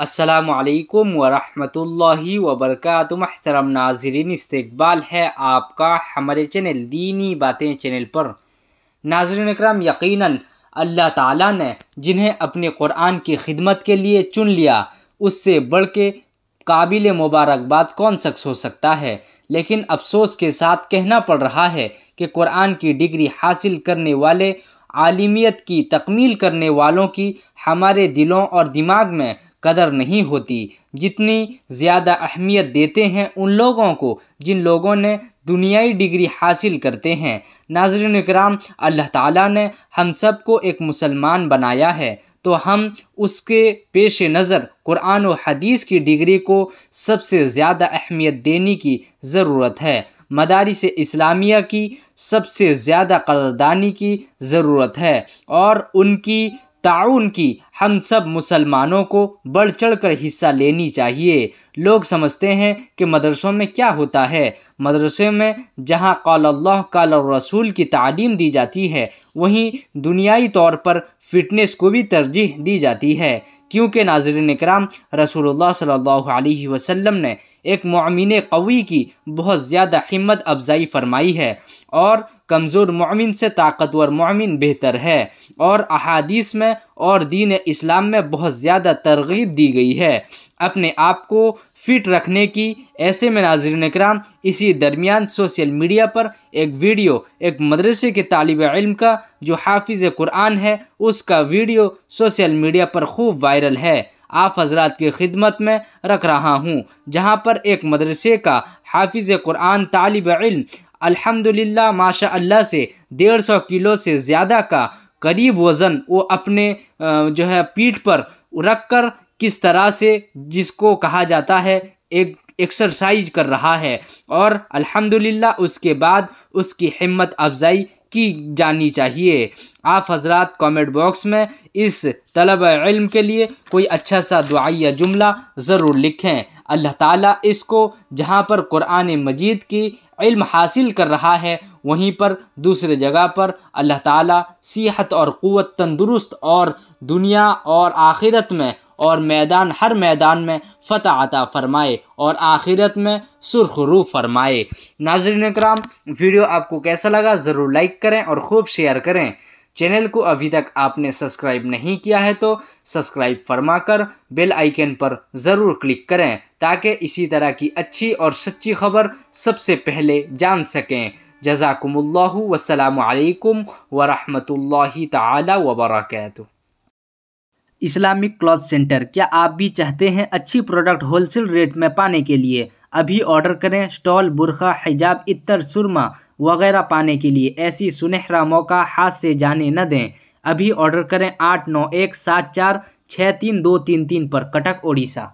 असलकम वरहमल वबरक महतरम नाजरीन इस्तबाल है आपका हमारे चैनल दीनी बातें चैनल पर नाजरन कराम यकीन अल्लाह ताला ने जिन्हें अपने क़ुरान की खिदमत के लिए चुन लिया उससे बढ़ के काबिल मुबारकबाद कौन शख्स हो सकता है लेकिन अफसोस के साथ कहना पड़ रहा है कि क़ुरान की डिग्री हासिल करने वाले आलमियत की तकमील करने वालों की हमारे दिलों और दिमाग में कदर नहीं होती जितनी ज़्यादा अहमियत देते हैं उन लोगों को जिन लोगों ने दुनियाई डिग्री हासिल करते हैं नाजरन कराम अल्लाह ताला ने हम सब को एक मुसलमान बनाया है तो हम उसके पेश नज़र क़ुरान और हदीस की डिग्री को सबसे ज़्यादा अहमियत देने की ज़रूरत है मदारस इस्लामिया की सबसे ज़्यादा कदरदानी की ज़रूरत है और उनकी ताउन की हम सब मुसलमानों को बढ़ चढ़ कर हिस्सा लेनी चाहिए लोग समझते हैं कि मदरसों में क्या होता है मदरसों में जहाँ कल्ला कल रसूल की तालीम दी जाती है वहीं दुनियाई तौर पर फ़िटनेस को भी तरजीह दी जाती है क्योंकि नाजर कराम रसूल सल्ला वसम ने एक मामिन कवी की बहुत ज़्यादा हिम्मत अफजाई फरमाई है और कमज़ोर मामिन से ताकतवर मामिन बेहतर है और अहादीस में और दीन इस्लाम में बहुत ज़्यादा तरगीब दी गई है अपने आप को फिट रखने की ऐसे में नाजर नकराम इसी दरमियान सोशल मीडिया पर एक वीडियो एक मदरसे के तालब इल्म का जो हाफिज़ कुरान है उसका वीडियो सोशल मीडिया पर खूब वायरल है आप हजरात की खिदमत में रख रहा हूँ जहाँ पर एक मदरसे का हाफिज़ कुरान तालब इल्म अलहमदिल्ला माशा अल्लाह से डेढ़ सौ किलो से ज़्यादा का करीब वज़न वो अपने जो है पीठ पर रख कर किस तरह से जिसको कहा जाता है एक एक्सरसाइज कर रहा है और अल्हम्दुलिल्लाह उसके बाद उसकी हिम्मत अफजाई की जानी चाहिए आप हजरात कमेंट बॉक्स में इस तलब इल्म के लिए कोई अच्छा सा दुआया जुमला ज़रूर लिखें अल्लाह ताला इसको जहाँ पर कुरान मजीद की इल्म हासिल कर रहा है वहीं पर दूसरे जगह पर अल्लाह ताला सेहत और क़वत तंदुरुस्त और दुनिया और आखिरत में और मैदान हर मैदान में फ़तह अता फ़रमाए और आखिरत में सुरख रू फरमाए नाजरन कराम वीडियो आपको कैसा लगा ज़रूर लाइक करें और खूब शेयर करें चैनल को अभी तक आपने सब्सक्राइब नहीं किया है तो सब्सक्राइब फरमा कर बेल आइकन पर ज़रूर क्लिक करें ताकि इसी तरह की अच्छी और सच्ची खबर सबसे पहले जान सकें जजाकम्ल वसलम वरहमल ताली तबरक इस्लामिक क्लॉथ सेंटर क्या आप भी चाहते हैं अच्छी प्रोडक्ट होलसेल रेट में पाने के लिए अभी ऑर्डर करें स्टॉल बुरखा हिजाब इतर सुरमा वगैरह पाने के लिए ऐसी सुनहरा मौका हाथ से जाने न दें अभी ऑर्डर करें आठ नौ एक सात चार छः तीन दो तीन तीन पर कटक ओडिशा